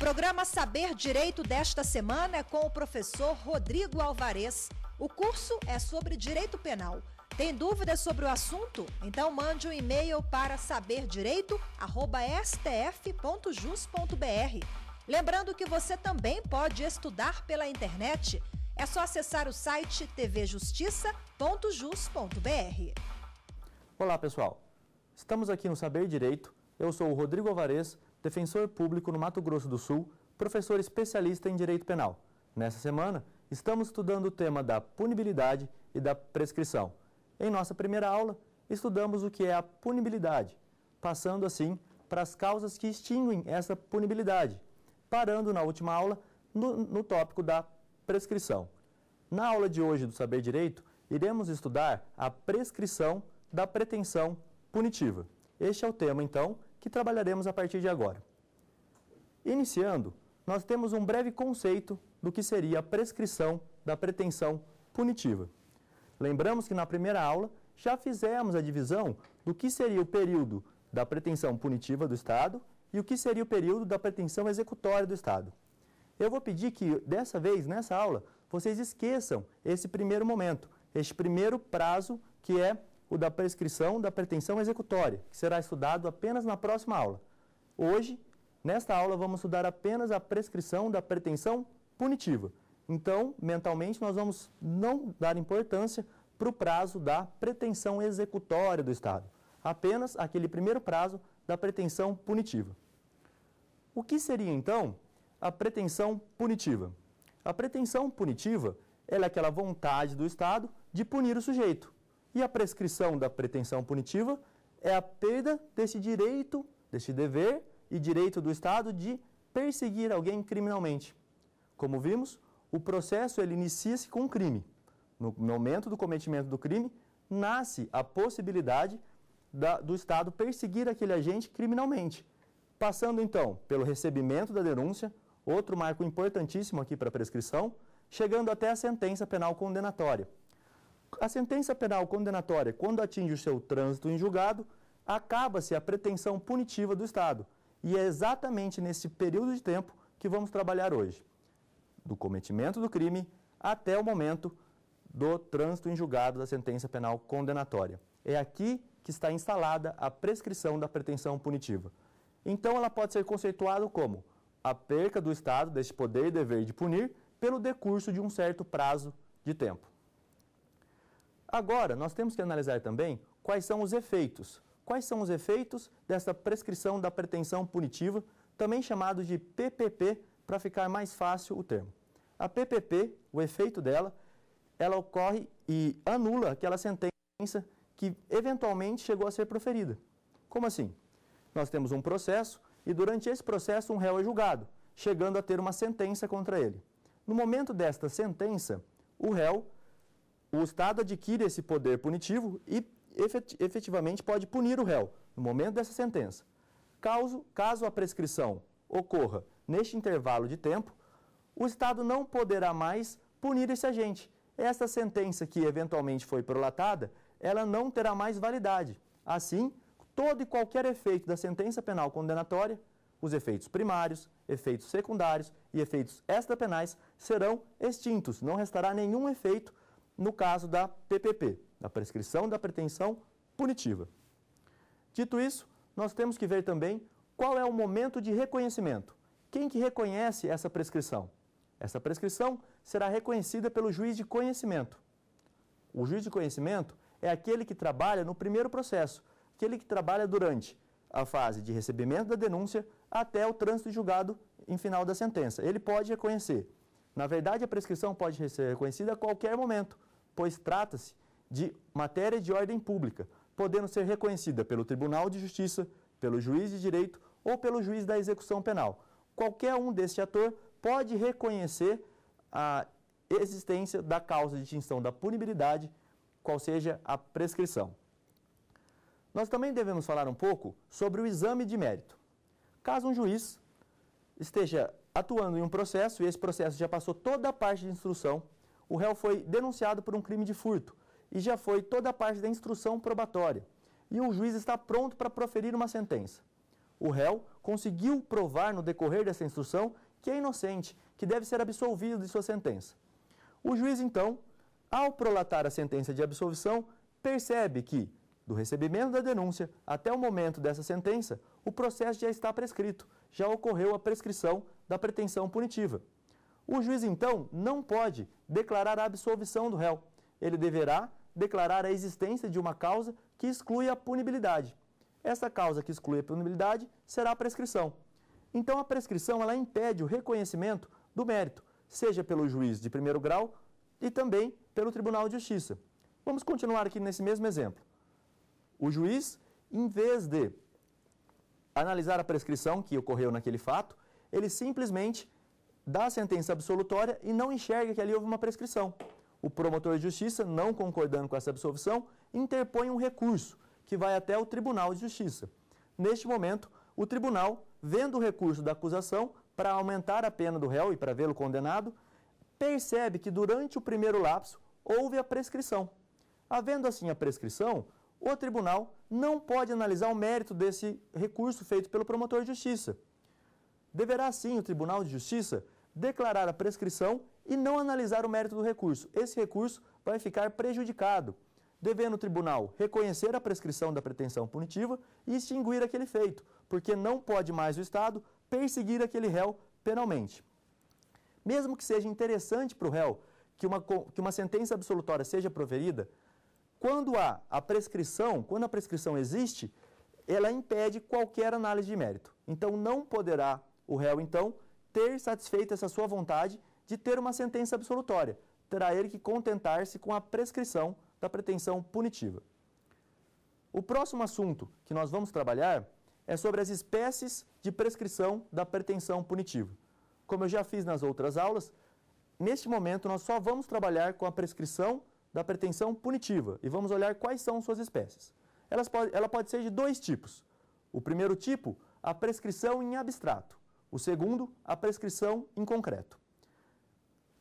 O programa Saber Direito desta semana é com o professor Rodrigo Alvarez. O curso é sobre direito penal. Tem dúvidas sobre o assunto? Então mande um e-mail para saberdireito@stf.jus.br. Lembrando que você também pode estudar pela internet. É só acessar o site tvjustiça.jus.br. Olá, pessoal. Estamos aqui no Saber Direito. Eu sou o Rodrigo Alvarez defensor público no Mato Grosso do Sul, professor especialista em direito penal. Nessa semana, estamos estudando o tema da punibilidade e da prescrição. Em nossa primeira aula, estudamos o que é a punibilidade, passando assim para as causas que extinguem essa punibilidade, parando na última aula no, no tópico da prescrição. Na aula de hoje do Saber Direito, iremos estudar a prescrição da pretensão punitiva. Este é o tema, então, que trabalharemos a partir de agora. Iniciando, nós temos um breve conceito do que seria a prescrição da pretensão punitiva. Lembramos que na primeira aula já fizemos a divisão do que seria o período da pretensão punitiva do Estado e o que seria o período da pretensão executória do Estado. Eu vou pedir que, dessa vez, nessa aula, vocês esqueçam esse primeiro momento, este primeiro prazo que é o da prescrição da pretensão executória, que será estudado apenas na próxima aula. Hoje, nesta aula, vamos estudar apenas a prescrição da pretensão punitiva. Então, mentalmente, nós vamos não dar importância para o prazo da pretensão executória do Estado, apenas aquele primeiro prazo da pretensão punitiva. O que seria, então, a pretensão punitiva? A pretensão punitiva é aquela vontade do Estado de punir o sujeito, e a prescrição da pretensão punitiva é a perda desse direito, desse dever e direito do Estado de perseguir alguém criminalmente. Como vimos, o processo ele inicia-se com um crime. No momento do cometimento do crime, nasce a possibilidade da, do Estado perseguir aquele agente criminalmente. Passando então pelo recebimento da denúncia, outro marco importantíssimo aqui para a prescrição, chegando até a sentença penal condenatória. A sentença penal condenatória, quando atinge o seu trânsito em julgado, acaba-se a pretensão punitiva do Estado. E é exatamente nesse período de tempo que vamos trabalhar hoje. Do cometimento do crime até o momento do trânsito em julgado da sentença penal condenatória. É aqui que está instalada a prescrição da pretensão punitiva. Então, ela pode ser conceituada como a perca do Estado deste poder e dever de punir pelo decurso de um certo prazo de tempo. Agora, nós temos que analisar também quais são os efeitos. Quais são os efeitos dessa prescrição da pretensão punitiva, também chamado de PPP, para ficar mais fácil o termo. A PPP, o efeito dela, ela ocorre e anula aquela sentença que eventualmente chegou a ser proferida. Como assim? Nós temos um processo e durante esse processo um réu é julgado, chegando a ter uma sentença contra ele. No momento desta sentença, o réu o Estado adquire esse poder punitivo e efetivamente pode punir o réu no momento dessa sentença. Caso, caso a prescrição ocorra neste intervalo de tempo, o Estado não poderá mais punir esse agente. Essa sentença que eventualmente foi prolatada, ela não terá mais validade. Assim, todo e qualquer efeito da sentença penal condenatória, os efeitos primários, efeitos secundários e efeitos extrapenais serão extintos. Não restará nenhum efeito no caso da PPP, da prescrição da pretensão punitiva. Dito isso, nós temos que ver também qual é o momento de reconhecimento. Quem que reconhece essa prescrição? Essa prescrição será reconhecida pelo juiz de conhecimento. O juiz de conhecimento é aquele que trabalha no primeiro processo, aquele que trabalha durante a fase de recebimento da denúncia até o trânsito julgado em final da sentença. Ele pode reconhecer. Na verdade, a prescrição pode ser reconhecida a qualquer momento, pois trata-se de matéria de ordem pública, podendo ser reconhecida pelo Tribunal de Justiça, pelo juiz de direito ou pelo juiz da execução penal. Qualquer um deste ator pode reconhecer a existência da causa de extinção da punibilidade, qual seja a prescrição. Nós também devemos falar um pouco sobre o exame de mérito. Caso um juiz esteja atuando em um processo e esse processo já passou toda a parte de instrução, o réu foi denunciado por um crime de furto e já foi toda a parte da instrução probatória. E o juiz está pronto para proferir uma sentença. O réu conseguiu provar no decorrer dessa instrução que é inocente, que deve ser absolvido de sua sentença. O juiz, então, ao prolatar a sentença de absolvição, percebe que, do recebimento da denúncia até o momento dessa sentença, o processo já está prescrito, já ocorreu a prescrição da pretensão punitiva. O juiz, então, não pode declarar a absolvição do réu. Ele deverá declarar a existência de uma causa que exclui a punibilidade. Essa causa que exclui a punibilidade será a prescrição. Então, a prescrição ela impede o reconhecimento do mérito, seja pelo juiz de primeiro grau e também pelo Tribunal de Justiça. Vamos continuar aqui nesse mesmo exemplo. O juiz, em vez de analisar a prescrição que ocorreu naquele fato, ele simplesmente dá a sentença absolutória e não enxerga que ali houve uma prescrição. O promotor de justiça, não concordando com essa absolvição, interpõe um recurso, que vai até o Tribunal de Justiça. Neste momento, o tribunal, vendo o recurso da acusação para aumentar a pena do réu e para vê-lo condenado, percebe que durante o primeiro lapso houve a prescrição. Havendo assim a prescrição, o tribunal não pode analisar o mérito desse recurso feito pelo promotor de justiça. Deverá sim o Tribunal de Justiça declarar a prescrição e não analisar o mérito do recurso. Esse recurso vai ficar prejudicado, devendo o tribunal reconhecer a prescrição da pretensão punitiva e extinguir aquele feito, porque não pode mais o Estado perseguir aquele réu penalmente. Mesmo que seja interessante para o réu que uma, que uma sentença absolutória seja proferida, quando há a prescrição, quando a prescrição existe, ela impede qualquer análise de mérito. Então, não poderá o réu, então, ter satisfeito essa sua vontade de ter uma sentença absolutória. Terá ele que contentar-se com a prescrição da pretensão punitiva. O próximo assunto que nós vamos trabalhar é sobre as espécies de prescrição da pretensão punitiva. Como eu já fiz nas outras aulas, neste momento nós só vamos trabalhar com a prescrição da pretensão punitiva e vamos olhar quais são suas espécies. Elas pode, ela pode ser de dois tipos. O primeiro tipo, a prescrição em abstrato. O segundo, a prescrição em concreto.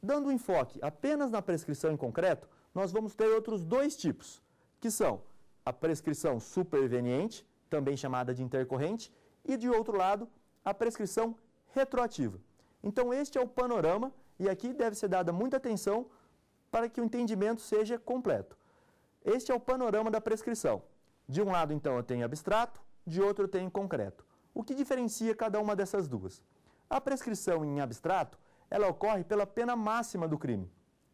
Dando enfoque apenas na prescrição em concreto, nós vamos ter outros dois tipos, que são a prescrição superveniente, também chamada de intercorrente, e de outro lado, a prescrição retroativa. Então este é o panorama e aqui deve ser dada muita atenção para que o entendimento seja completo. Este é o panorama da prescrição. De um lado, então, eu tenho abstrato, de outro eu tenho concreto. O que diferencia cada uma dessas duas? A prescrição em abstrato, ela ocorre pela pena máxima do crime.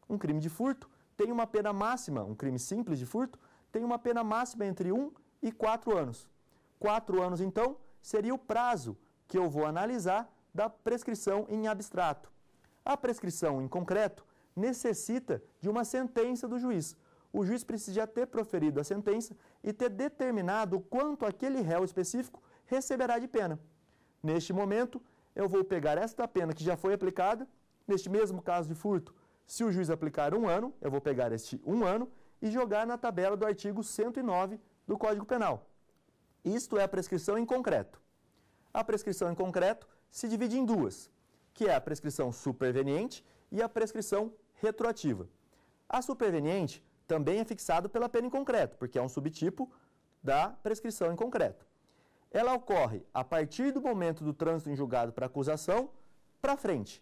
Um crime de furto tem uma pena máxima, um crime simples de furto, tem uma pena máxima entre 1 um e 4 anos. 4 anos, então, seria o prazo que eu vou analisar da prescrição em abstrato. A prescrição em concreto necessita de uma sentença do juiz. O juiz precisa já ter proferido a sentença e ter determinado quanto aquele réu específico receberá de pena. Neste momento, eu vou pegar esta pena que já foi aplicada, neste mesmo caso de furto, se o juiz aplicar um ano, eu vou pegar este um ano e jogar na tabela do artigo 109 do Código Penal. Isto é a prescrição em concreto. A prescrição em concreto se divide em duas, que é a prescrição superveniente e a prescrição retroativa. A superveniente também é fixada pela pena em concreto, porque é um subtipo da prescrição em concreto ela ocorre a partir do momento do trânsito em julgado para acusação para frente.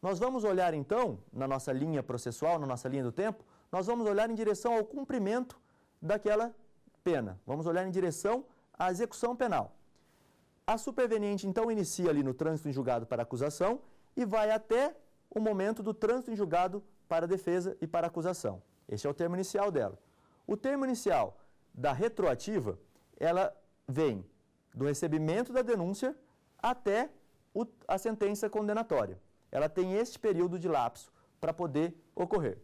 Nós vamos olhar então, na nossa linha processual, na nossa linha do tempo, nós vamos olhar em direção ao cumprimento daquela pena. Vamos olhar em direção à execução penal. A superveniente então inicia ali no trânsito em julgado para acusação e vai até o momento do trânsito em julgado para defesa e para acusação. Esse é o termo inicial dela. O termo inicial da retroativa, ela vem do recebimento da denúncia até o, a sentença condenatória. Ela tem este período de lapso para poder ocorrer.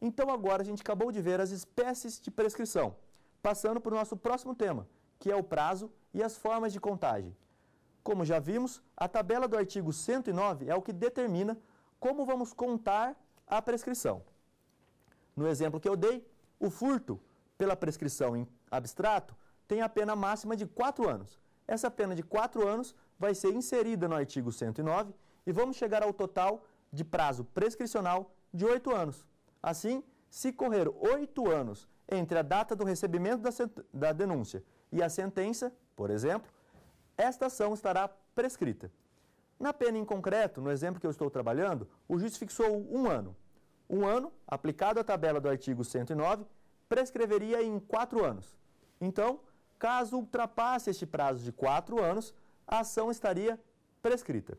Então agora a gente acabou de ver as espécies de prescrição, passando para o nosso próximo tema, que é o prazo e as formas de contagem. Como já vimos, a tabela do artigo 109 é o que determina como vamos contar a prescrição. No exemplo que eu dei, o furto, pela prescrição em abstrato, tem a pena máxima de 4 anos, essa pena de quatro anos vai ser inserida no artigo 109 e vamos chegar ao total de prazo prescricional de oito anos. Assim, se correr oito anos entre a data do recebimento da, da denúncia e a sentença, por exemplo, esta ação estará prescrita. Na pena em concreto, no exemplo que eu estou trabalhando, o juiz fixou um ano. Um ano, aplicado à tabela do artigo 109, prescreveria em quatro anos. Então, Caso ultrapasse este prazo de quatro anos, a ação estaria prescrita.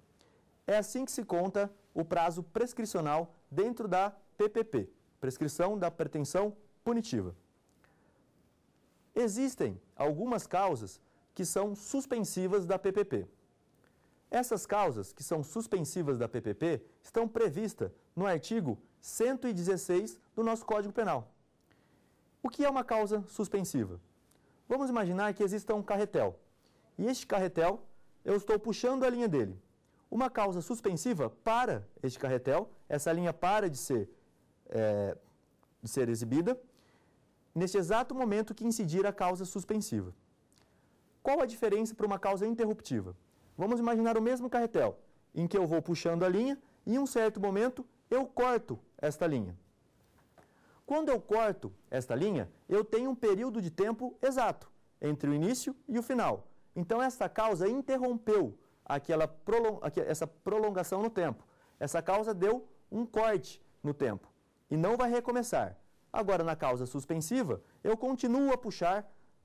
É assim que se conta o prazo prescricional dentro da PPP, prescrição da pretensão punitiva. Existem algumas causas que são suspensivas da PPP. Essas causas que são suspensivas da PPP estão previstas no artigo 116 do nosso Código Penal. O que é uma causa suspensiva? Vamos imaginar que exista um carretel. E este carretel, eu estou puxando a linha dele. Uma causa suspensiva para este carretel, essa linha para de ser, é, de ser exibida, neste exato momento que incidir a causa suspensiva. Qual a diferença para uma causa interruptiva? Vamos imaginar o mesmo carretel, em que eu vou puxando a linha e em um certo momento eu corto esta linha. Quando eu corto esta linha, eu tenho um período de tempo exato entre o início e o final. Então, esta causa interrompeu aquela prolong... essa prolongação no tempo. Essa causa deu um corte no tempo e não vai recomeçar. Agora, na causa suspensiva, eu continuo a puxar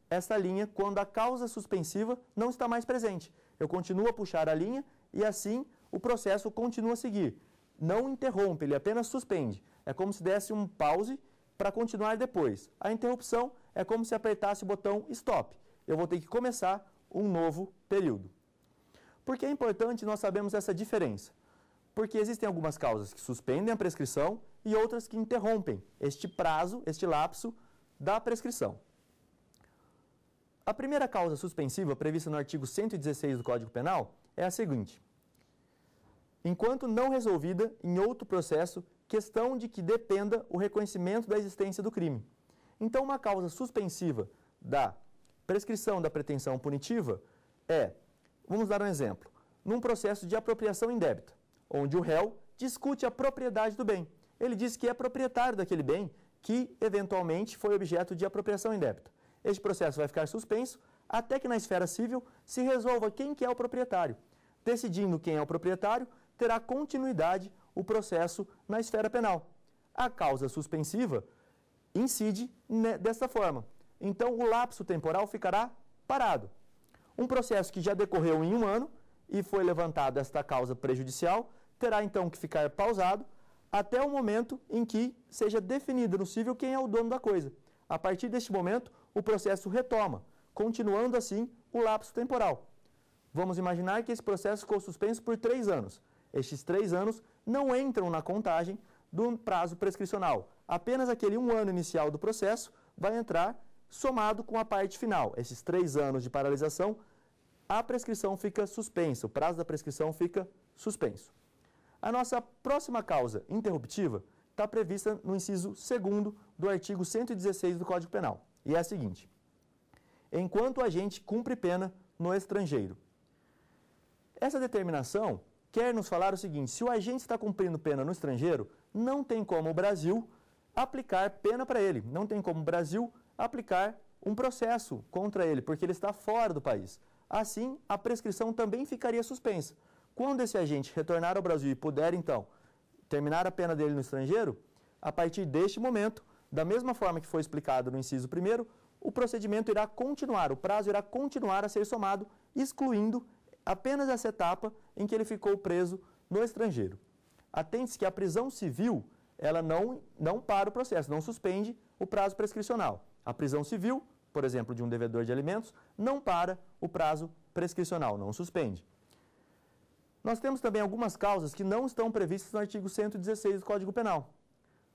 esta linha quando a causa suspensiva não está mais presente. Eu continuo a puxar a linha e assim o processo continua a seguir. Não interrompe, ele apenas suspende. É como se desse um pause para continuar depois. A interrupção é como se apertasse o botão stop. Eu vou ter que começar um novo período. Por que é importante nós sabemos essa diferença? Porque existem algumas causas que suspendem a prescrição e outras que interrompem este prazo, este lapso da prescrição. A primeira causa suspensiva prevista no artigo 116 do Código Penal é a seguinte: enquanto não resolvida em outro processo questão de que dependa o reconhecimento da existência do crime. Então, uma causa suspensiva da prescrição da pretensão punitiva é, vamos dar um exemplo, num processo de apropriação indébita, onde o réu discute a propriedade do bem. Ele diz que é proprietário daquele bem que, eventualmente, foi objeto de apropriação indébita. Este processo vai ficar suspenso até que na esfera civil se resolva quem que é o proprietário. Decidindo quem é o proprietário, terá continuidade o processo na esfera penal. A causa suspensiva incide desta forma. Então, o lapso temporal ficará parado. Um processo que já decorreu em um ano e foi levantada esta causa prejudicial terá então que ficar pausado até o momento em que seja definido no civil quem é o dono da coisa. A partir deste momento, o processo retoma, continuando assim o lapso temporal. Vamos imaginar que esse processo ficou suspenso por três anos. Estes três anos não entram na contagem do prazo prescricional. Apenas aquele um ano inicial do processo vai entrar somado com a parte final. Esses três anos de paralisação, a prescrição fica suspensa, o prazo da prescrição fica suspenso. A nossa próxima causa interruptiva está prevista no inciso 2 do artigo 116 do Código Penal, e é a seguinte: enquanto o agente cumpre pena no estrangeiro. Essa determinação quer nos falar o seguinte: se o agente está cumprindo pena no estrangeiro, não tem como o Brasil aplicar pena para ele, não tem como o Brasil aplicar um processo contra ele, porque ele está fora do país. Assim, a prescrição também ficaria suspensa. Quando esse agente retornar ao Brasil e puder, então, terminar a pena dele no estrangeiro, a partir deste momento, da mesma forma que foi explicado no inciso 1, o procedimento irá continuar, o prazo irá continuar a ser somado, excluindo apenas essa etapa em que ele ficou preso no estrangeiro. Atente-se que a prisão civil, ela não, não para o processo, não suspende o prazo prescricional. A prisão civil, por exemplo, de um devedor de alimentos, não para o prazo prescricional, não suspende. Nós temos também algumas causas que não estão previstas no artigo 116 do Código Penal,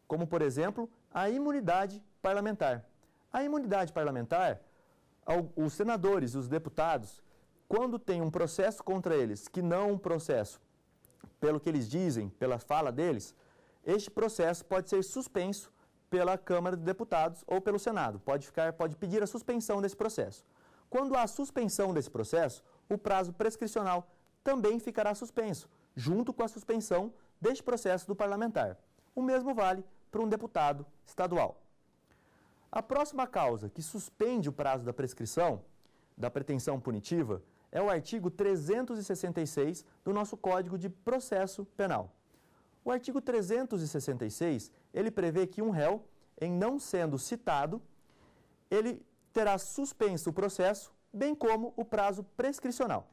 como, por exemplo, a imunidade parlamentar. A imunidade parlamentar, os senadores, e os deputados, quando tem um processo contra eles, que não um processo, pelo que eles dizem, pela fala deles, este processo pode ser suspenso pela Câmara de Deputados ou pelo Senado. Pode ficar, pode pedir a suspensão desse processo. Quando há suspensão desse processo, o prazo prescricional também ficará suspenso, junto com a suspensão deste processo do parlamentar. O mesmo vale para um deputado estadual. A próxima causa que suspende o prazo da prescrição da pretensão punitiva é o artigo 366 do nosso Código de Processo Penal. O artigo 366, ele prevê que um réu, em não sendo citado, ele terá suspenso o processo, bem como o prazo prescricional.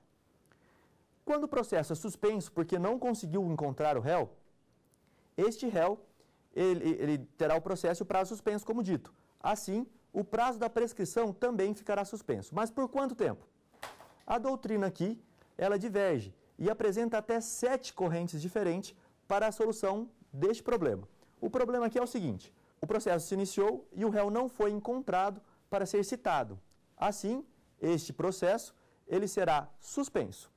Quando o processo é suspenso porque não conseguiu encontrar o réu, este réu ele, ele terá o processo e o prazo suspenso, como dito. Assim, o prazo da prescrição também ficará suspenso. Mas por quanto tempo? A doutrina aqui, ela diverge e apresenta até sete correntes diferentes para a solução deste problema. O problema aqui é o seguinte: o processo se iniciou e o réu não foi encontrado para ser citado. Assim, este processo ele será suspenso.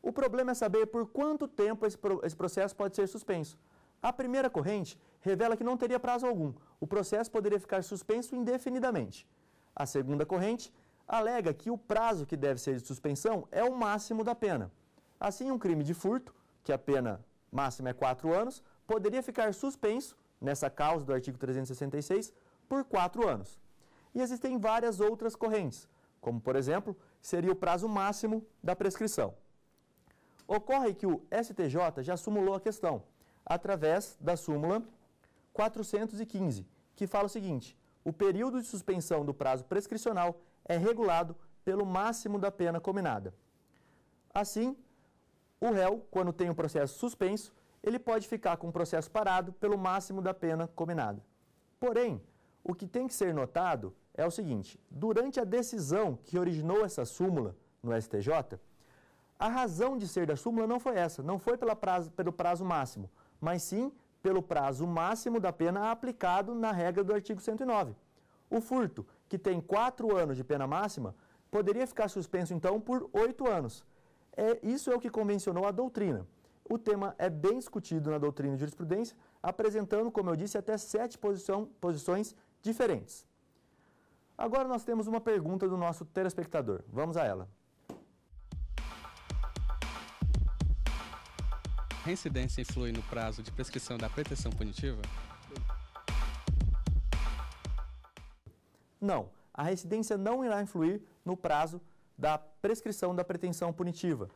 O problema é saber por quanto tempo esse, esse processo pode ser suspenso. A primeira corrente revela que não teria prazo algum. O processo poderia ficar suspenso indefinidamente. A segunda corrente alega que o prazo que deve ser de suspensão é o máximo da pena. Assim, um crime de furto, que a pena máxima é 4 anos, poderia ficar suspenso, nessa causa do artigo 366, por 4 anos. E existem várias outras correntes, como, por exemplo, seria o prazo máximo da prescrição. Ocorre que o STJ já sumulou a questão, através da súmula 415, que fala o seguinte: o período de suspensão do prazo prescricional é regulado pelo máximo da pena combinada. Assim, o réu, quando tem o um processo suspenso, ele pode ficar com o processo parado pelo máximo da pena combinada. Porém, o que tem que ser notado é o seguinte: durante a decisão que originou essa súmula no STJ, a razão de ser da súmula não foi essa, não foi prazo, pelo prazo máximo, mas sim pelo prazo máximo da pena aplicado na regra do artigo 109. O furto que tem quatro anos de pena máxima, poderia ficar suspenso então por oito anos. É, isso é o que convencionou a doutrina. O tema é bem discutido na doutrina e jurisprudência, apresentando, como eu disse, até sete posição, posições diferentes. Agora nós temos uma pergunta do nosso telespectador. Vamos a ela. Reincidência influi no prazo de prescrição da pretensão punitiva? Não, a reincidência não irá influir no prazo da prescrição da pretensão punitiva,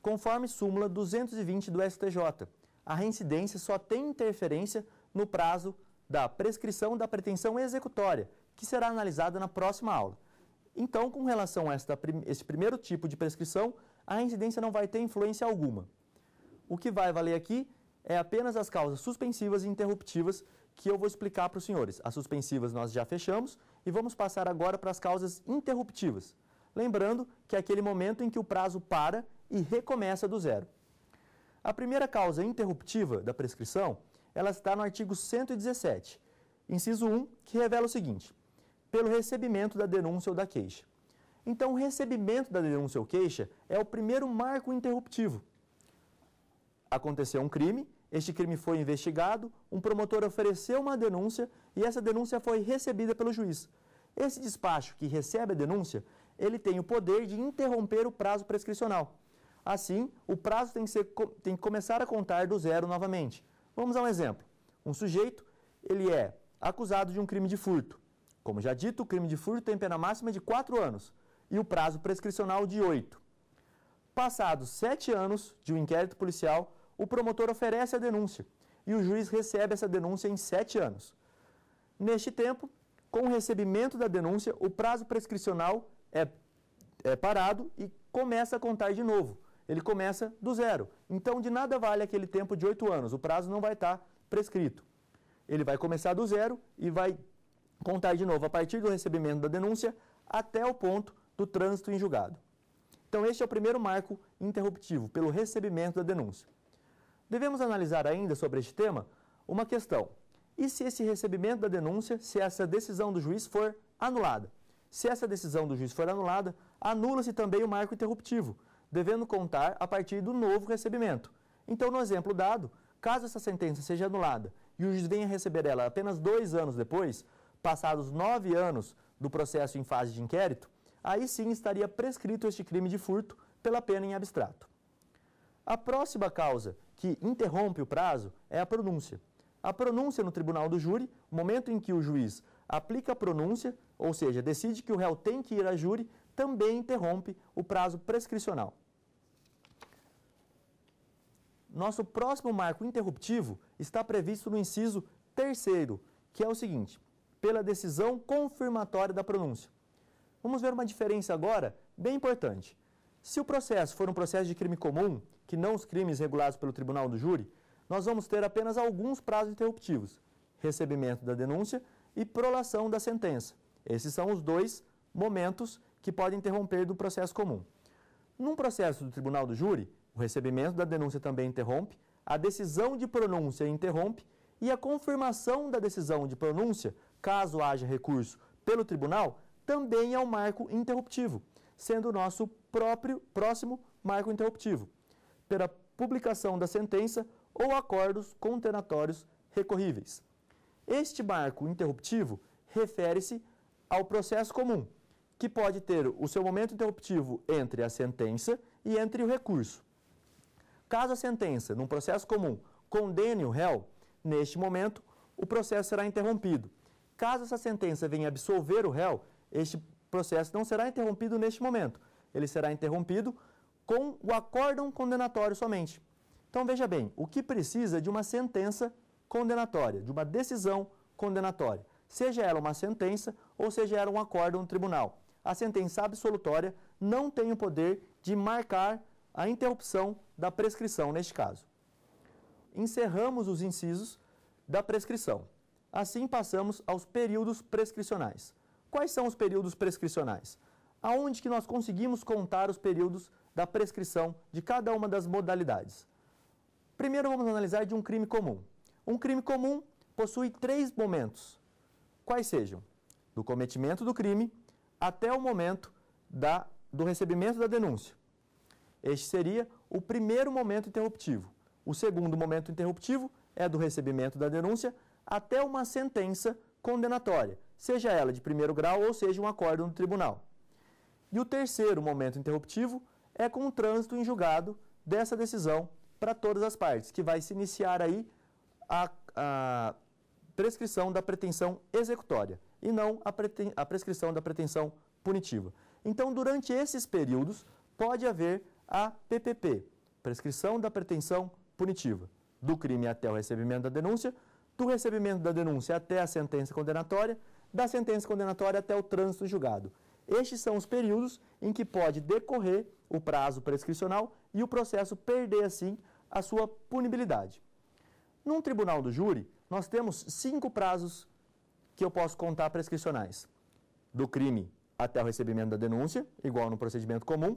conforme súmula 220 do STJ. A reincidência só tem interferência no prazo da prescrição da pretensão executória, que será analisada na próxima aula. Então, com relação a esta, esse primeiro tipo de prescrição, a reincidência não vai ter influência alguma. O que vai valer aqui é apenas as causas suspensivas e interruptivas que eu vou explicar para os senhores. As suspensivas nós já fechamos e vamos passar agora para as causas interruptivas. Lembrando que é aquele momento em que o prazo para e recomeça do zero. A primeira causa interruptiva da prescrição, ela está no artigo 117, inciso 1, que revela o seguinte: pelo recebimento da denúncia ou da queixa. Então, o recebimento da denúncia ou queixa é o primeiro marco interruptivo. Aconteceu um crime, este crime foi investigado, um promotor ofereceu uma denúncia e essa denúncia foi recebida pelo juiz. Esse despacho que recebe a denúncia, ele tem o poder de interromper o prazo prescricional. Assim, o prazo tem que, ser, tem que começar a contar do zero novamente. Vamos a um exemplo. Um sujeito, ele é acusado de um crime de furto. Como já dito, o crime de furto tem pena máxima de 4 anos e o prazo prescricional de 8. Passados 7 anos de um inquérito policial, o promotor oferece a denúncia e o juiz recebe essa denúncia em sete anos. Neste tempo, com o recebimento da denúncia, o prazo prescricional é, é parado e começa a contar de novo. Ele começa do zero. Então, de nada vale aquele tempo de oito anos. O prazo não vai estar prescrito. Ele vai começar do zero e vai contar de novo a partir do recebimento da denúncia até o ponto do trânsito em julgado. Então, este é o primeiro marco interruptivo, pelo recebimento da denúncia. Devemos analisar ainda sobre este tema uma questão. E se esse recebimento da denúncia, se essa decisão do juiz for anulada? Se essa decisão do juiz for anulada, anula-se também o marco interruptivo, devendo contar a partir do novo recebimento. Então, no exemplo dado, caso essa sentença seja anulada e o juiz venha receber ela apenas dois anos depois, passados nove anos do processo em fase de inquérito, aí sim estaria prescrito este crime de furto pela pena em abstrato. A próxima causa que interrompe o prazo é a pronúncia. A pronúncia no tribunal do júri, o momento em que o juiz aplica a pronúncia, ou seja, decide que o réu tem que ir a júri, também interrompe o prazo prescricional. Nosso próximo marco interruptivo está previsto no inciso terceiro, que é o seguinte: pela decisão confirmatória da pronúncia. Vamos ver uma diferença agora bem importante. Se o processo for um processo de crime comum, que não os crimes regulados pelo tribunal do júri, nós vamos ter apenas alguns prazos interruptivos: recebimento da denúncia e prolação da sentença. Esses são os dois momentos que podem interromper do processo comum. Num processo do tribunal do júri, o recebimento da denúncia também interrompe, a decisão de pronúncia interrompe e a confirmação da decisão de pronúncia, caso haja recurso pelo tribunal, também é um marco interruptivo, sendo o nosso próprio próximo marco interruptivo pela publicação da sentença ou acordos condenatórios recorríveis. Este marco interruptivo refere-se ao processo comum, que pode ter o seu momento interruptivo entre a sentença e entre o recurso. Caso a sentença, num processo comum, condene o réu, neste momento, o processo será interrompido. Caso essa sentença venha absolver o réu, este processo não será interrompido neste momento. Ele será interrompido com o acórdão condenatório somente. Então veja bem, o que precisa de uma sentença condenatória, de uma decisão condenatória, seja ela uma sentença ou seja ela um acórdão do tribunal. A sentença absolutória não tem o poder de marcar a interrupção da prescrição neste caso. Encerramos os incisos da prescrição. Assim passamos aos períodos prescricionais. Quais são os períodos prescricionais? Aonde que nós conseguimos contar os períodos prescricionais? da prescrição de cada uma das modalidades. Primeiro vamos analisar de um crime comum. Um crime comum possui três momentos, quais sejam do cometimento do crime até o momento da, do recebimento da denúncia. Este seria o primeiro momento interruptivo. O segundo momento interruptivo é do recebimento da denúncia até uma sentença condenatória, seja ela de primeiro grau ou seja um acordo no tribunal. E o terceiro momento interruptivo é com o trânsito em julgado dessa decisão para todas as partes, que vai se iniciar aí a, a prescrição da pretensão executória e não a, preten, a prescrição da pretensão punitiva. Então, durante esses períodos, pode haver a PPP, prescrição da pretensão punitiva, do crime até o recebimento da denúncia, do recebimento da denúncia até a sentença condenatória, da sentença condenatória até o trânsito julgado. Estes são os períodos em que pode decorrer o prazo prescricional e o processo perder, assim, a sua punibilidade. Num tribunal do júri, nós temos cinco prazos que eu posso contar prescricionais: do crime até o recebimento da denúncia, igual no procedimento comum,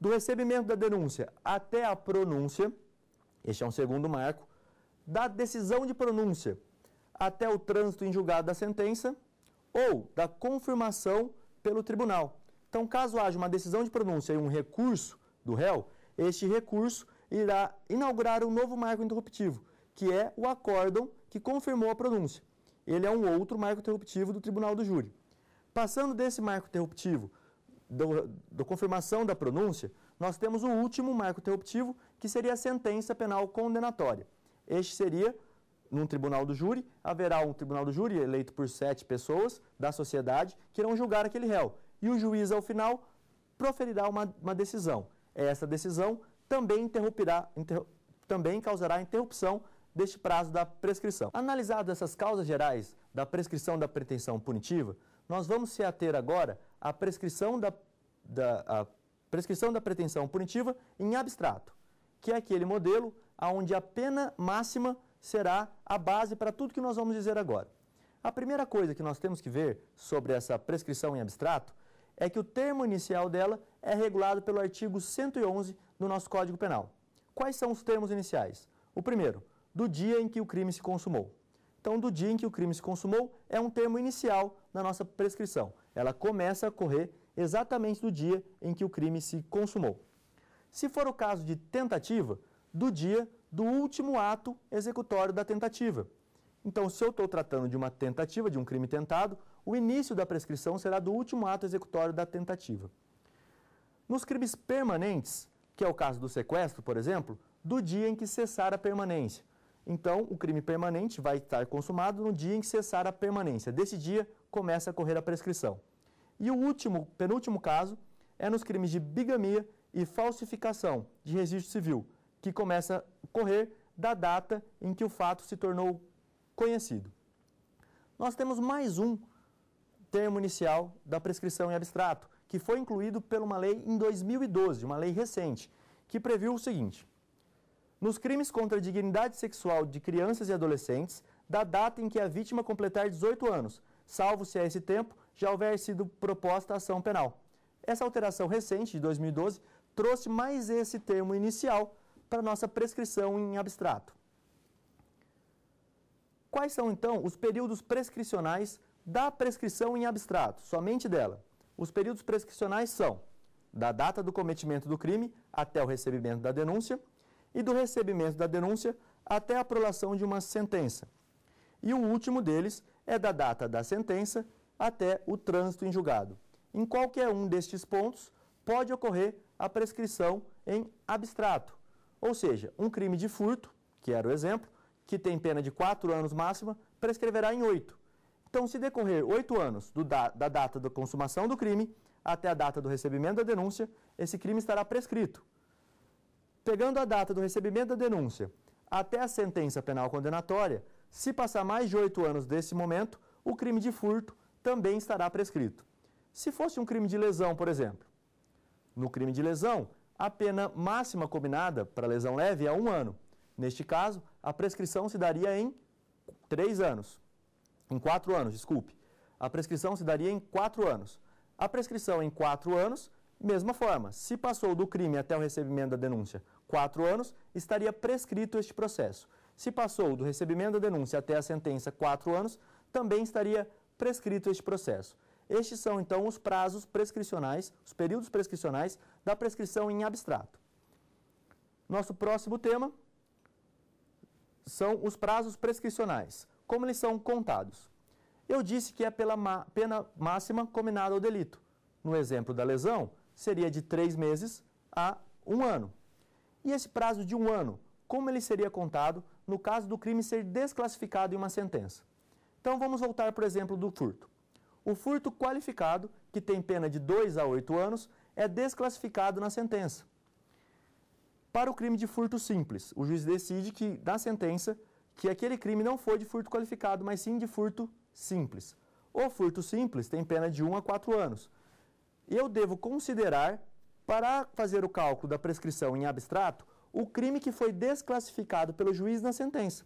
do recebimento da denúncia até a pronúncia, este é um segundo marco, da decisão de pronúncia até o trânsito em julgado da sentença ou da confirmação pelo tribunal. Então, caso haja uma decisão de pronúncia e um recurso do réu, este recurso irá inaugurar um novo marco interruptivo, que é o acórdão que confirmou a pronúncia. Ele é um outro marco interruptivo do tribunal do júri. Passando desse marco interruptivo do, da confirmação da pronúncia, nós temos o último marco interruptivo, que seria a sentença penal condenatória. Este seria num tribunal do júri, haverá um tribunal do júri eleito por sete pessoas da sociedade que irão julgar aquele réu. E o juiz, ao final, proferirá uma, uma decisão. Essa decisão também, interromperá, também causará interrupção deste prazo da prescrição. Analisadas essas causas gerais da prescrição da pretensão punitiva, nós vamos se ater agora à prescrição da, da prescrição da pretensão punitiva em abstrato, que é aquele modelo onde a pena máxima será a base para tudo que nós vamos dizer agora. A primeira coisa que nós temos que ver sobre essa prescrição em abstrato é que o termo inicial dela é regulado pelo artigo 111 do nosso Código Penal. Quais são os termos iniciais? O primeiro, do dia em que o crime se consumou. Então, do dia em que o crime se consumou é um termo inicial na nossa prescrição. Ela começa a correr exatamente do dia em que o crime se consumou. Se for o caso de tentativa, do dia do último ato executório da tentativa. Então, se eu estou tratando de uma tentativa, de um crime tentado, o início da prescrição será do último ato executório da tentativa. Nos crimes permanentes, que é o caso do sequestro, por exemplo, do dia em que cessar a permanência. Então, o crime permanente vai estar consumado no dia em que cessar a permanência. Desse dia, começa a correr a prescrição. E o último, penúltimo caso é nos crimes de bigamia e falsificação de registro civil, que começa correr da data em que o fato se tornou conhecido. Nós temos mais um termo inicial da prescrição em abstrato, que foi incluído por uma lei em 2012, uma lei recente, que previu o seguinte: nos crimes contra a dignidade sexual de crianças e adolescentes, da data em que a vítima completar 18 anos, salvo se a esse tempo já houver sido proposta ação penal. Essa alteração recente, de 2012, trouxe mais esse termo inicial para nossa prescrição em abstrato. Quais são, então, os períodos prescricionais da prescrição em abstrato, somente dela? Os períodos prescricionais são da data do cometimento do crime até o recebimento da denúncia e do recebimento da denúncia até a prolação de uma sentença. E o último deles é da data da sentença até o trânsito em julgado. Em qualquer um destes pontos, pode ocorrer a prescrição em abstrato, ou seja, um crime de furto, que era o exemplo, que tem pena de 4 anos máxima, prescreverá em 8. Então, se decorrer 8 anos do, da, da data da consumação do crime até a data do recebimento da denúncia, esse crime estará prescrito. Pegando a data do recebimento da denúncia até a sentença penal condenatória, se passar mais de 8 anos desse momento, o crime de furto também estará prescrito. Se fosse um crime de lesão, por exemplo, no crime de lesão, a pena máxima combinada para lesão leve é um ano. Neste caso, a prescrição se daria em três anos. Em quatro anos, desculpe. A prescrição se daria em quatro anos. A prescrição em quatro anos, mesma forma. Se passou do crime até o recebimento da denúncia quatro anos, estaria prescrito este processo. Se passou do recebimento da denúncia até a sentença quatro anos, também estaria prescrito este processo. Estes são, então, os prazos prescricionais, os períodos prescricionais da prescrição em abstrato. Nosso próximo tema são os prazos prescricionais. Como eles são contados? Eu disse que é pela pena máxima combinada ao delito. No exemplo da lesão, seria de três meses a um ano. E esse prazo de um ano, como ele seria contado no caso do crime ser desclassificado em uma sentença? Então vamos voltar para o exemplo do furto. O furto qualificado, que tem pena de 2 a 8 anos, é desclassificado na sentença. Para o crime de furto simples, o juiz decide que, na sentença, que aquele crime não foi de furto qualificado, mas sim de furto simples. O furto simples tem pena de 1 a 4 anos. Eu devo considerar, para fazer o cálculo da prescrição em abstrato, o crime que foi desclassificado pelo juiz na sentença.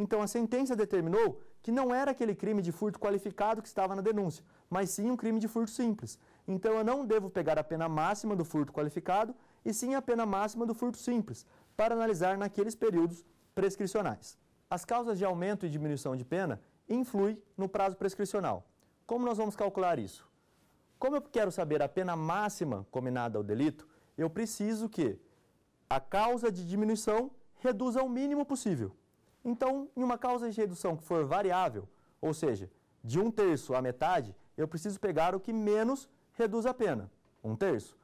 Então a sentença determinou que não era aquele crime de furto qualificado que estava na denúncia, mas sim um crime de furto simples. Então eu não devo pegar a pena máxima do furto qualificado e sim a pena máxima do furto simples, para analisar naqueles períodos prescricionais. As causas de aumento e diminuição de pena influem no prazo prescricional. Como nós vamos calcular isso? Como eu quero saber a pena máxima combinada ao delito, eu preciso que a causa de diminuição reduza ao mínimo possível. Então, em uma causa de redução que for variável, ou seja, de um terço à metade, eu preciso pegar o que menos reduz a pena, um terço.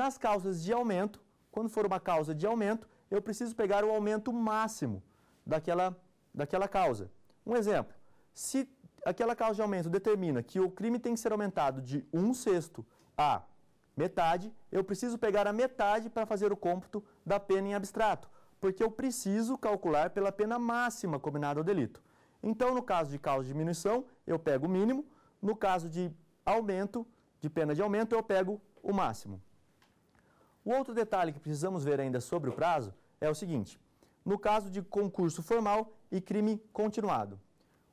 Nas causas de aumento, quando for uma causa de aumento, eu preciso pegar o aumento máximo daquela, daquela causa. Um exemplo, se aquela causa de aumento determina que o crime tem que ser aumentado de um sexto a metade, eu preciso pegar a metade para fazer o cômputo da pena em abstrato porque eu preciso calcular pela pena máxima combinada ao delito. Então, no caso de causa de diminuição, eu pego o mínimo, no caso de aumento, de pena de aumento, eu pego o máximo. O outro detalhe que precisamos ver ainda sobre o prazo é o seguinte: no caso de concurso formal e crime continuado.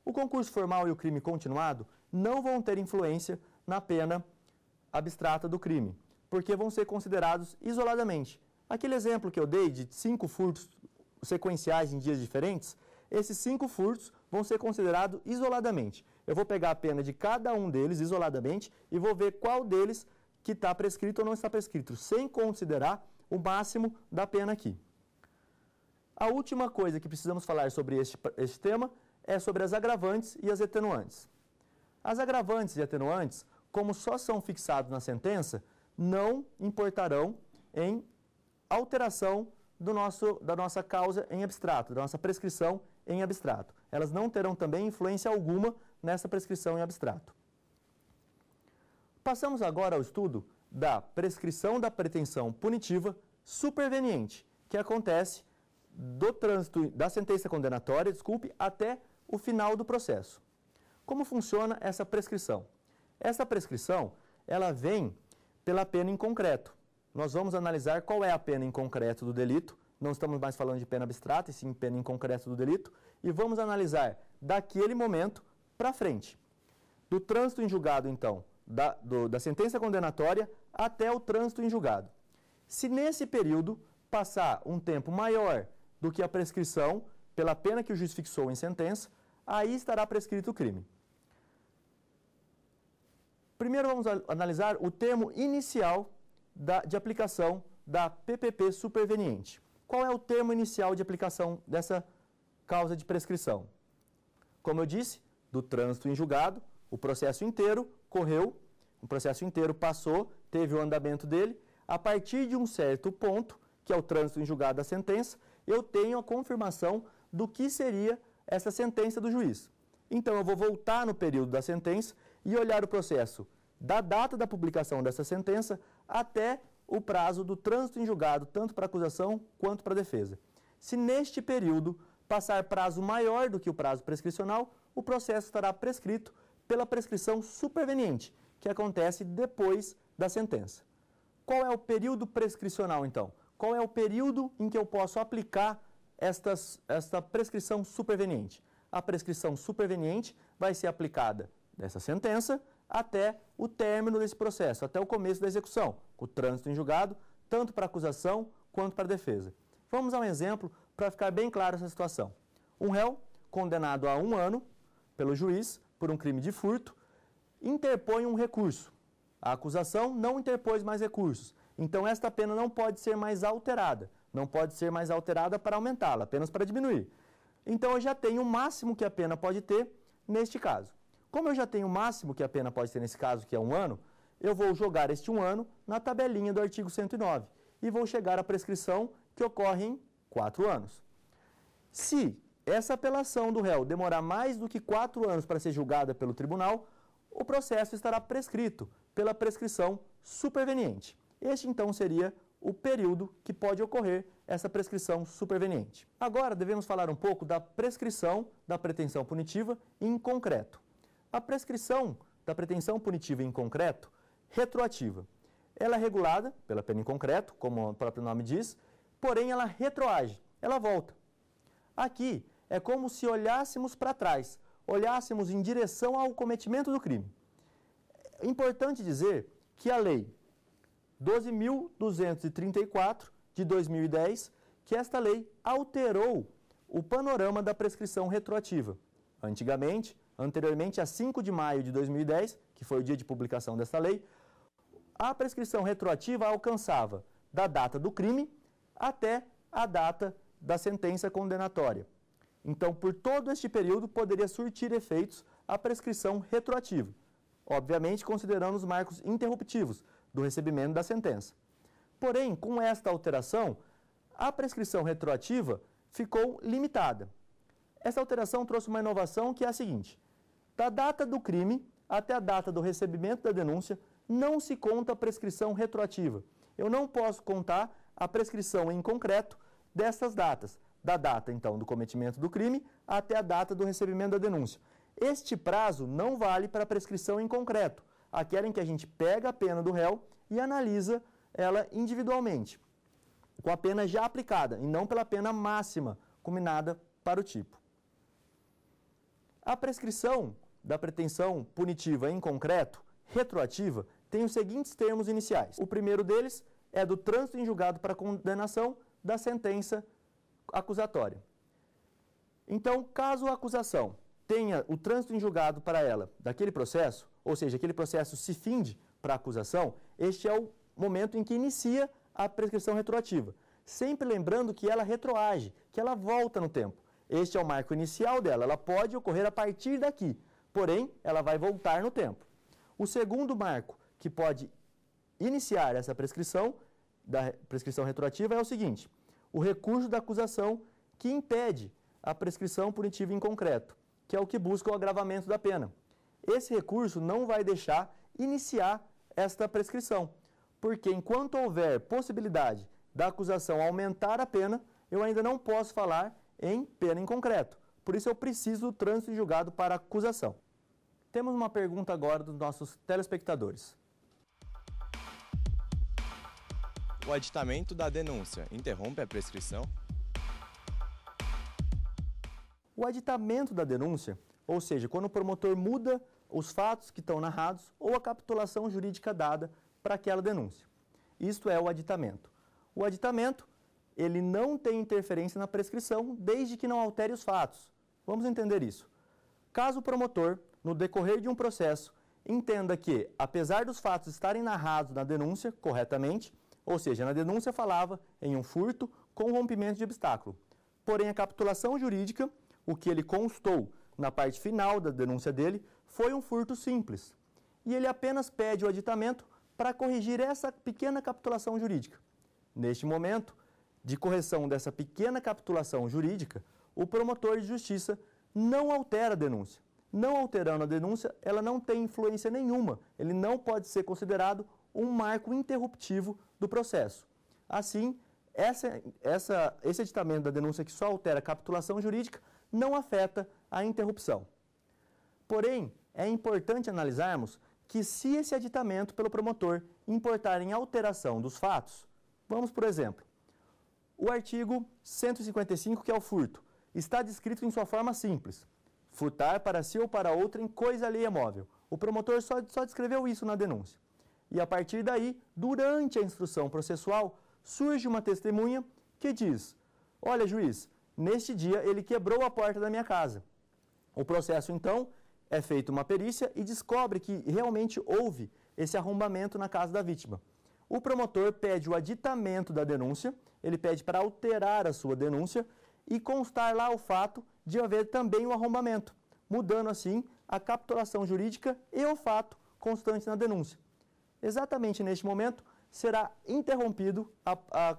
O concurso formal e o crime continuado não vão ter influência na pena abstrata do crime, porque vão ser considerados isoladamente, Aquele exemplo que eu dei de cinco furtos sequenciais em dias diferentes, esses cinco furtos vão ser considerados isoladamente. Eu vou pegar a pena de cada um deles isoladamente e vou ver qual deles que está prescrito ou não está prescrito, sem considerar o máximo da pena aqui. A última coisa que precisamos falar sobre este, este tema é sobre as agravantes e as atenuantes. As agravantes e atenuantes, como só são fixados na sentença, não importarão em alteração do nosso, da nossa causa em abstrato, da nossa prescrição em abstrato. Elas não terão também influência alguma nessa prescrição em abstrato. Passamos agora ao estudo da prescrição da pretensão punitiva superveniente, que acontece do trânsito da sentença condenatória, desculpe, até o final do processo. Como funciona essa prescrição? Essa prescrição, ela vem pela pena em concreto nós vamos analisar qual é a pena em concreto do delito. Não estamos mais falando de pena abstrata, e sim pena em concreto do delito. E vamos analisar daquele momento para frente. Do trânsito em julgado, então, da, do, da sentença condenatória até o trânsito em julgado. Se nesse período passar um tempo maior do que a prescrição pela pena que o juiz fixou em sentença, aí estará prescrito o crime. Primeiro vamos analisar o termo inicial da, de aplicação da PPP superveniente. Qual é o termo inicial de aplicação dessa causa de prescrição? Como eu disse, do trânsito em julgado, o processo inteiro correu, o processo inteiro passou, teve o andamento dele. A partir de um certo ponto, que é o trânsito em julgado da sentença, eu tenho a confirmação do que seria essa sentença do juiz. Então, eu vou voltar no período da sentença e olhar o processo da data da publicação dessa sentença até o prazo do trânsito em julgado, tanto para acusação quanto para defesa. Se neste período passar prazo maior do que o prazo prescricional, o processo estará prescrito pela prescrição superveniente, que acontece depois da sentença. Qual é o período prescricional, então? Qual é o período em que eu posso aplicar estas, esta prescrição superveniente? A prescrição superveniente vai ser aplicada dessa sentença até o término desse processo, até o começo da execução, com o trânsito em julgado, tanto para acusação quanto para defesa. Vamos a um exemplo para ficar bem claro essa situação. Um réu, condenado a um ano pelo juiz por um crime de furto, interpõe um recurso. A acusação não interpôs mais recursos. Então, esta pena não pode ser mais alterada. Não pode ser mais alterada para aumentá-la, apenas para diminuir. Então, eu já tenho o máximo que a pena pode ter neste caso. Como eu já tenho o máximo que a pena pode ter nesse caso, que é um ano, eu vou jogar este um ano na tabelinha do artigo 109 e vou chegar à prescrição que ocorre em quatro anos. Se essa apelação do réu demorar mais do que quatro anos para ser julgada pelo tribunal, o processo estará prescrito pela prescrição superveniente. Este, então, seria o período que pode ocorrer essa prescrição superveniente. Agora, devemos falar um pouco da prescrição da pretensão punitiva em concreto. A prescrição da pretensão punitiva em concreto, retroativa. Ela é regulada pela pena em concreto, como o próprio nome diz, porém ela retroage, ela volta. Aqui é como se olhássemos para trás, olhássemos em direção ao cometimento do crime. É importante dizer que a lei 12.234 de 2010, que esta lei alterou o panorama da prescrição retroativa. Antigamente, anteriormente a 5 de maio de 2010, que foi o dia de publicação desta lei, a prescrição retroativa alcançava da data do crime até a data da sentença condenatória. Então, por todo este período, poderia surtir efeitos a prescrição retroativa, obviamente considerando os marcos interruptivos do recebimento da sentença. Porém, com esta alteração, a prescrição retroativa ficou limitada. Essa alteração trouxe uma inovação que é a seguinte: da data do crime até a data do recebimento da denúncia, não se conta a prescrição retroativa. Eu não posso contar a prescrição em concreto dessas datas, da data então do cometimento do crime até a data do recebimento da denúncia. Este prazo não vale para a prescrição em concreto, aquela em que a gente pega a pena do réu e analisa ela individualmente, com a pena já aplicada e não pela pena máxima combinada para o tipo. A prescrição da pretensão punitiva em concreto, retroativa, tem os seguintes termos iniciais. O primeiro deles é do trânsito em julgado para condenação da sentença acusatória. Então, caso a acusação tenha o trânsito em julgado para ela daquele processo, ou seja, aquele processo se finde para a acusação, este é o momento em que inicia a prescrição retroativa. Sempre lembrando que ela retroage, que ela volta no tempo. Este é o marco inicial dela, ela pode ocorrer a partir daqui, porém ela vai voltar no tempo. O segundo marco que pode iniciar essa prescrição, da prescrição retroativa, é o seguinte: o recurso da acusação que impede a prescrição punitiva em concreto, que é o que busca o agravamento da pena. Esse recurso não vai deixar iniciar esta prescrição, porque enquanto houver possibilidade da acusação aumentar a pena, eu ainda não posso falar em pena em concreto. Por isso eu preciso do trânsito em julgado para acusação. Temos uma pergunta agora dos nossos telespectadores. O aditamento da denúncia interrompe a prescrição? O aditamento da denúncia, ou seja, quando o promotor muda os fatos que estão narrados ou a capitulação jurídica dada para aquela denúncia. Isto é o aditamento. O aditamento ele não tem interferência na prescrição, desde que não altere os fatos. Vamos entender isso. Caso o promotor, no decorrer de um processo, entenda que, apesar dos fatos estarem narrados na denúncia corretamente, ou seja, na denúncia falava em um furto com rompimento de obstáculo, porém a capitulação jurídica, o que ele constou na parte final da denúncia dele, foi um furto simples. E ele apenas pede o aditamento para corrigir essa pequena capitulação jurídica. Neste momento, de correção dessa pequena capitulação jurídica, o promotor de justiça não altera a denúncia. Não alterando a denúncia, ela não tem influência nenhuma. Ele não pode ser considerado um marco interruptivo do processo. Assim, essa, essa, esse editamento da denúncia que só altera a capitulação jurídica não afeta a interrupção. Porém, é importante analisarmos que se esse aditamento pelo promotor importar em alteração dos fatos, vamos por exemplo, o artigo 155, que é o furto, está descrito em sua forma simples. Furtar para si ou para outra em coisa alheia móvel. O promotor só, só descreveu isso na denúncia. E a partir daí, durante a instrução processual, surge uma testemunha que diz: Olha, juiz, neste dia ele quebrou a porta da minha casa. O processo, então, é feita uma perícia e descobre que realmente houve esse arrombamento na casa da vítima. O promotor pede o aditamento da denúncia, ele pede para alterar a sua denúncia e constar lá o fato de haver também o um arrombamento, mudando assim a capturação jurídica e o fato constante na denúncia. Exatamente neste momento será interrompido a, a,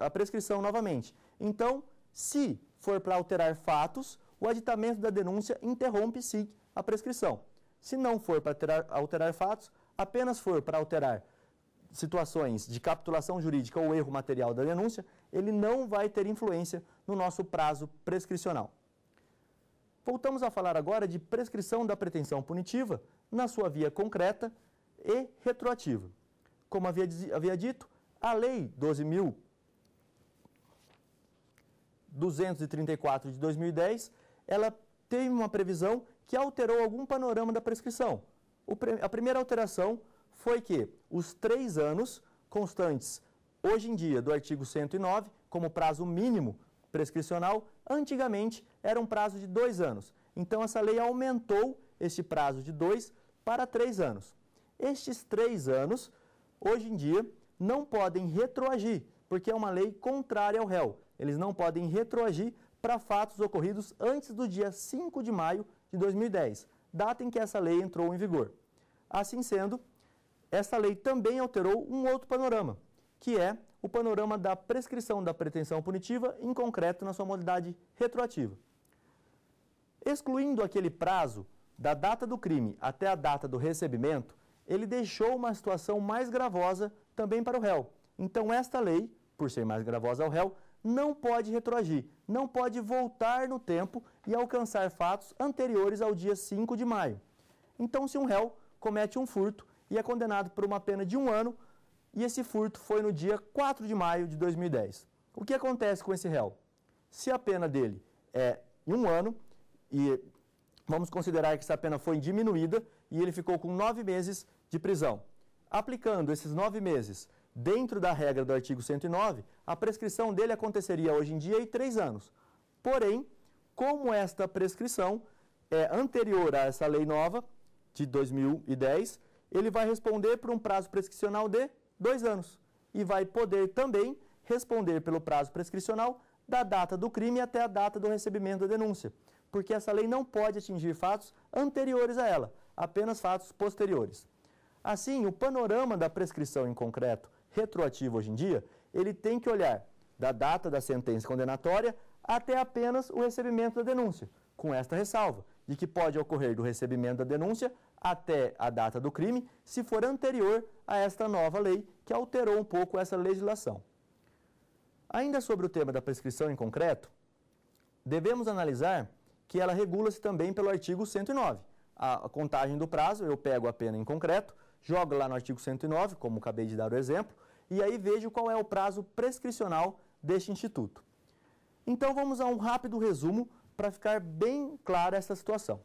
a prescrição novamente. Então, se for para alterar fatos, o aditamento da denúncia interrompe sim a prescrição. Se não for para alterar, alterar fatos, apenas for para alterar situações de capitulação jurídica ou erro material da denúncia, ele não vai ter influência no nosso prazo prescricional. Voltamos a falar agora de prescrição da pretensão punitiva na sua via concreta e retroativa. Como havia, havia dito, a Lei 12.234 de 2010, ela teve uma previsão que alterou algum panorama da prescrição. a primeira alteração foi que os três anos constantes, hoje em dia, do artigo 109, como prazo mínimo prescricional, antigamente era um prazo de dois anos. Então, essa lei aumentou este prazo de dois para três anos. Estes três anos, hoje em dia, não podem retroagir, porque é uma lei contrária ao réu. Eles não podem retroagir para fatos ocorridos antes do dia 5 de maio de 2010, data em que essa lei entrou em vigor. Assim sendo, esta lei também alterou um outro panorama, que é o panorama da prescrição da pretensão punitiva, em concreto na sua modalidade retroativa. Excluindo aquele prazo da data do crime até a data do recebimento, ele deixou uma situação mais gravosa também para o réu. Então, esta lei, por ser mais gravosa ao réu, não pode retroagir, não pode voltar no tempo e alcançar fatos anteriores ao dia 5 de maio. Então, se um réu comete um furto e é condenado por uma pena de um ano. E esse furto foi no dia 4 de maio de 2010. O que acontece com esse réu? Se a pena dele é um ano, e vamos considerar que essa pena foi diminuída e ele ficou com nove meses de prisão. Aplicando esses nove meses dentro da regra do artigo 109, a prescrição dele aconteceria hoje em dia em três anos. Porém, como esta prescrição é anterior a essa lei nova de 2010, ele vai responder por um prazo prescricional de dois anos e vai poder também responder pelo prazo prescricional da data do crime até a data do recebimento da denúncia, porque essa lei não pode atingir fatos anteriores a ela, apenas fatos posteriores. Assim, o panorama da prescrição em concreto retroativo hoje em dia, ele tem que olhar da data da sentença condenatória até apenas o recebimento da denúncia, com esta ressalva, de que pode ocorrer do recebimento da denúncia até a data do crime, se for anterior a esta nova lei que alterou um pouco essa legislação. Ainda sobre o tema da prescrição em concreto, devemos analisar que ela regula-se também pelo artigo 109. A contagem do prazo, eu pego a pena em concreto, jogo lá no artigo 109, como acabei de dar o exemplo, e aí vejo qual é o prazo prescricional deste instituto. Então vamos a um rápido resumo para ficar bem clara essa situação.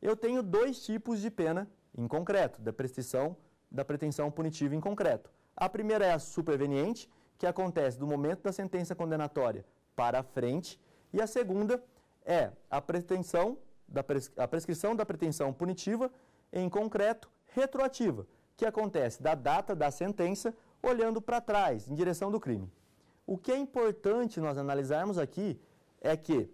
Eu tenho dois tipos de pena em concreto, da prescrição da pretensão punitiva em concreto. A primeira é a superveniente, que acontece do momento da sentença condenatória para a frente, e a segunda é a pretensão da pres... a prescrição da pretensão punitiva em concreto retroativa, que acontece da data da sentença olhando para trás, em direção do crime. O que é importante nós analisarmos aqui é que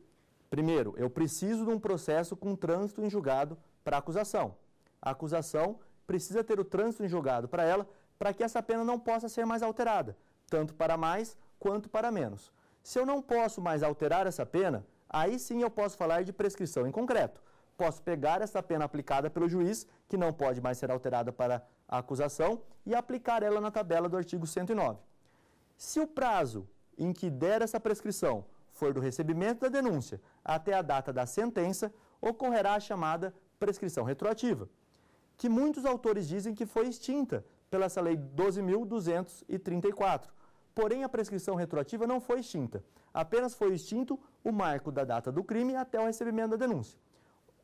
Primeiro, eu preciso de um processo com trânsito em julgado para acusação. A acusação precisa ter o trânsito em julgado para ela para que essa pena não possa ser mais alterada, tanto para mais quanto para menos. Se eu não posso mais alterar essa pena, aí sim eu posso falar de prescrição em concreto. Posso pegar essa pena aplicada pelo juiz, que não pode mais ser alterada para a acusação, e aplicar ela na tabela do artigo 109. Se o prazo em que der essa prescrição for do recebimento da denúncia até a data da sentença, ocorrerá a chamada prescrição retroativa, que muitos autores dizem que foi extinta pela essa lei 12.234. Porém, a prescrição retroativa não foi extinta, apenas foi extinto o marco da data do crime até o recebimento da denúncia.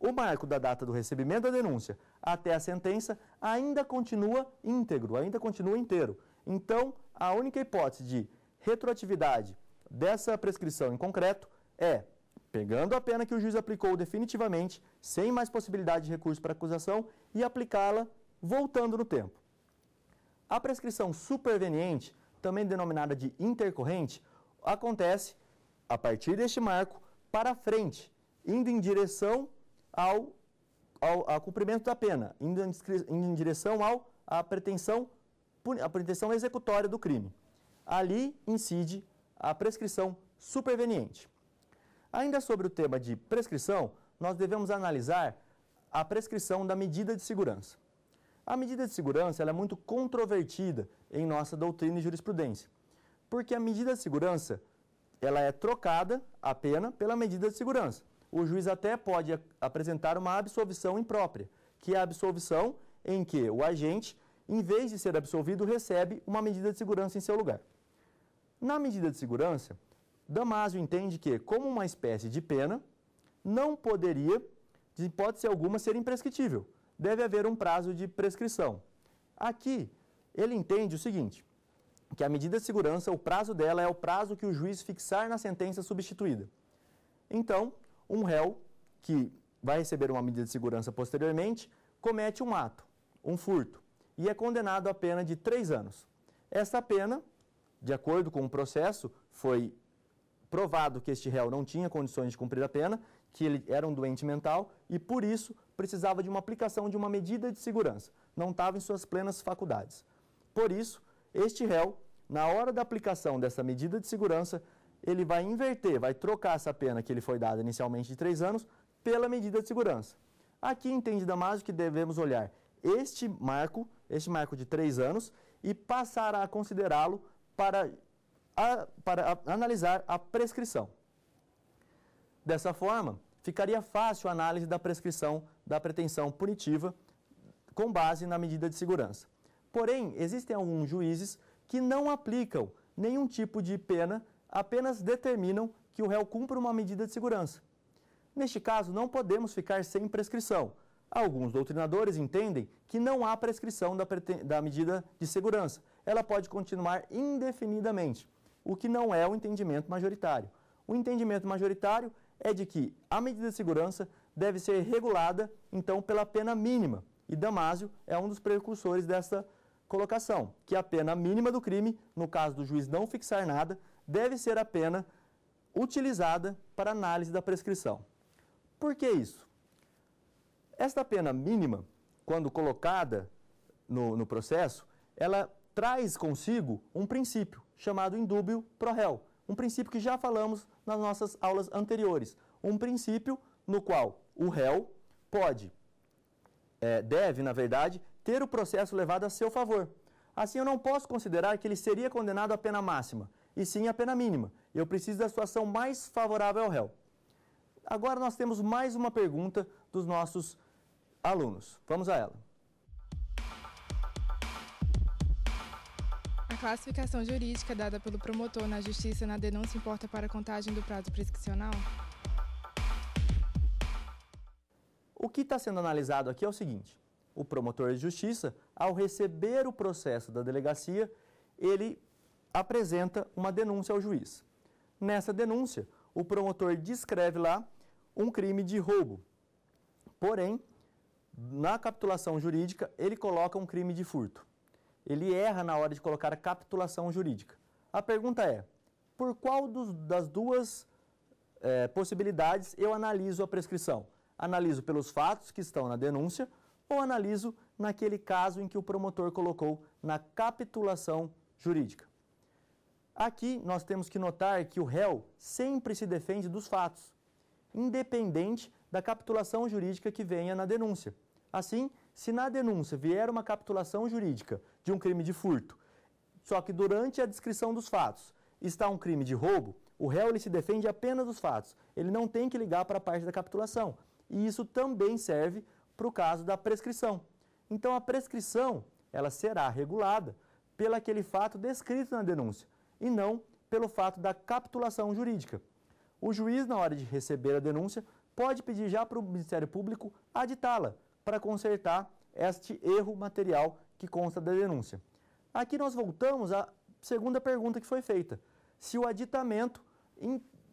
O marco da data do recebimento da denúncia até a sentença ainda continua íntegro, ainda continua inteiro. Então, a única hipótese de retroatividade dessa prescrição em concreto é, pegando a pena que o juiz aplicou definitivamente, sem mais possibilidade de recurso para acusação, e aplicá-la voltando no tempo. A prescrição superveniente, também denominada de intercorrente, acontece a partir deste marco para frente, indo em direção ao, ao, ao cumprimento da pena, indo em, indo em direção ao, à pretensão, a pretensão executória do crime. Ali incide a prescrição superveniente. Ainda sobre o tema de prescrição, nós devemos analisar a prescrição da medida de segurança. A medida de segurança é muito controvertida em nossa doutrina e jurisprudência, porque a medida de segurança ela é trocada a pena pela medida de segurança. O juiz até pode apresentar uma absolvição imprópria, que é a absolvição em que o agente, em vez de ser absolvido, recebe uma medida de segurança em seu lugar. Na medida de segurança, Damásio entende que, como uma espécie de pena, não poderia, de hipótese alguma, ser imprescritível. Deve haver um prazo de prescrição. Aqui, ele entende o seguinte, que a medida de segurança, o prazo dela é o prazo que o juiz fixar na sentença substituída. Então, um réu que vai receber uma medida de segurança posteriormente comete um ato, um furto, e é condenado à pena de três anos. Essa pena de acordo com o processo, foi provado que este réu não tinha condições de cumprir a pena, que ele era um doente mental e, por isso, precisava de uma aplicação de uma medida de segurança. Não estava em suas plenas faculdades. Por isso, este réu, na hora da aplicação dessa medida de segurança, ele vai inverter, vai trocar essa pena que ele foi dada inicialmente de três anos pela medida de segurança. Aqui entende Damásio que devemos olhar este marco, este marco de três anos, e passar a considerá-lo para, a, para a, analisar a prescrição. Dessa forma, ficaria fácil a análise da prescrição da pretensão punitiva com base na medida de segurança. Porém, existem alguns juízes que não aplicam nenhum tipo de pena, apenas determinam que o réu cumpra uma medida de segurança. Neste caso, não podemos ficar sem prescrição. Alguns doutrinadores entendem que não há prescrição da, da medida de segurança, ela pode continuar indefinidamente, o que não é o entendimento majoritário. O entendimento majoritário é de que a medida de segurança deve ser regulada, então, pela pena mínima. E Damásio é um dos precursores dessa colocação, que a pena mínima do crime, no caso do juiz não fixar nada, deve ser a pena utilizada para análise da prescrição. Por que isso? Esta pena mínima, quando colocada no, no processo, ela traz consigo um princípio chamado indúbio pro réu, um princípio que já falamos nas nossas aulas anteriores, um princípio no qual o réu pode, é, deve, na verdade, ter o processo levado a seu favor. Assim, eu não posso considerar que ele seria condenado à pena máxima, e sim à pena mínima. Eu preciso da situação mais favorável ao réu. Agora nós temos mais uma pergunta dos nossos alunos. Vamos a ela. classificação jurídica dada pelo promotor na justiça na denúncia importa para a contagem do prazo prescricional? O que está sendo analisado aqui é o seguinte: o promotor de justiça, ao receber o processo da delegacia, ele apresenta uma denúncia ao juiz. Nessa denúncia, o promotor descreve lá um crime de roubo. Porém, na capitulação jurídica, ele coloca um crime de furto ele erra na hora de colocar a capitulação jurídica. A pergunta é: por qual dos, das duas é, possibilidades eu analiso a prescrição? Analiso pelos fatos que estão na denúncia ou analiso naquele caso em que o promotor colocou na capitulação jurídica? Aqui nós temos que notar que o réu sempre se defende dos fatos, independente da capitulação jurídica que venha na denúncia. Assim, se na denúncia vier uma capitulação jurídica de um crime de furto, só que durante a descrição dos fatos está um crime de roubo, o réu ele se defende apenas dos fatos. Ele não tem que ligar para a parte da capitulação. E isso também serve para o caso da prescrição. Então a prescrição, ela será regulada pelo aquele fato descrito na denúncia e não pelo fato da capitulação jurídica. O juiz, na hora de receber a denúncia, pode pedir já para o Ministério Público aditá-la, para consertar este erro material que consta da denúncia. Aqui nós voltamos à segunda pergunta que foi feita, se o aditamento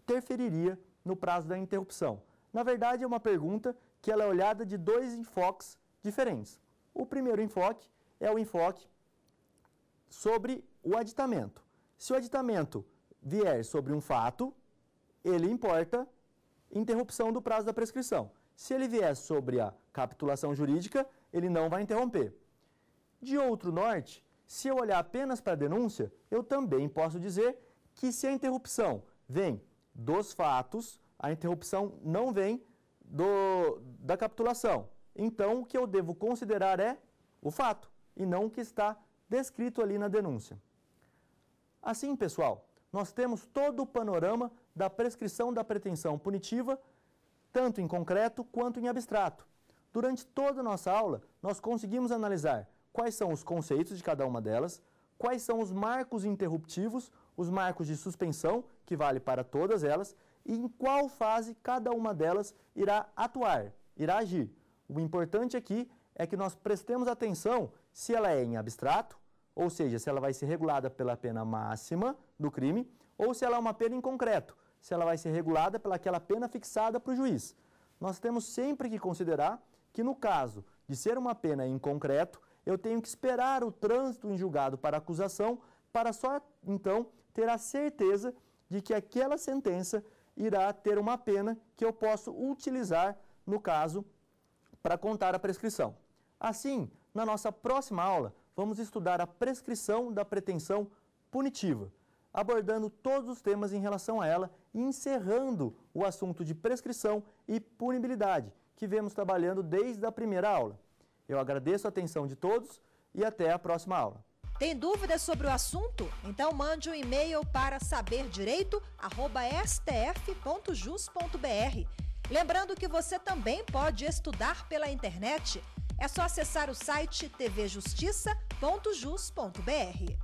interferiria no prazo da interrupção. Na verdade, é uma pergunta que ela é olhada de dois enfoques diferentes. O primeiro enfoque é o enfoque sobre o aditamento. Se o aditamento vier sobre um fato, ele importa interrupção do prazo da prescrição. Se ele vier sobre a capitulação jurídica, ele não vai interromper. De outro norte, se eu olhar apenas para a denúncia, eu também posso dizer que se a interrupção vem dos fatos, a interrupção não vem do, da capitulação. Então, o que eu devo considerar é o fato e não o que está descrito ali na denúncia. Assim, pessoal, nós temos todo o panorama da prescrição da pretensão punitiva, tanto em concreto quanto em abstrato. Durante toda a nossa aula, nós conseguimos analisar quais são os conceitos de cada uma delas, quais são os marcos interruptivos, os marcos de suspensão, que vale para todas elas, e em qual fase cada uma delas irá atuar, irá agir. O importante aqui é que nós prestemos atenção se ela é em abstrato, ou seja, se ela vai ser regulada pela pena máxima do crime, ou se ela é uma pena em concreto, se ela vai ser regulada pelaquela pena fixada para o juiz. Nós temos sempre que considerar que no caso de ser uma pena em concreto, eu tenho que esperar o trânsito em julgado para acusação para só então ter a certeza de que aquela sentença irá ter uma pena que eu posso utilizar no caso para contar a prescrição. Assim, na nossa próxima aula, vamos estudar a prescrição da pretensão punitiva, abordando todos os temas em relação a ela e encerrando o assunto de prescrição e punibilidade, que vemos trabalhando desde a primeira aula. Eu agradeço a atenção de todos e até a próxima aula. Tem dúvidas sobre o assunto? Então mande um e-mail para saberdireito@stf.jus.br. Lembrando que você também pode estudar pela internet. É só acessar o site tvjustiça.jus.br.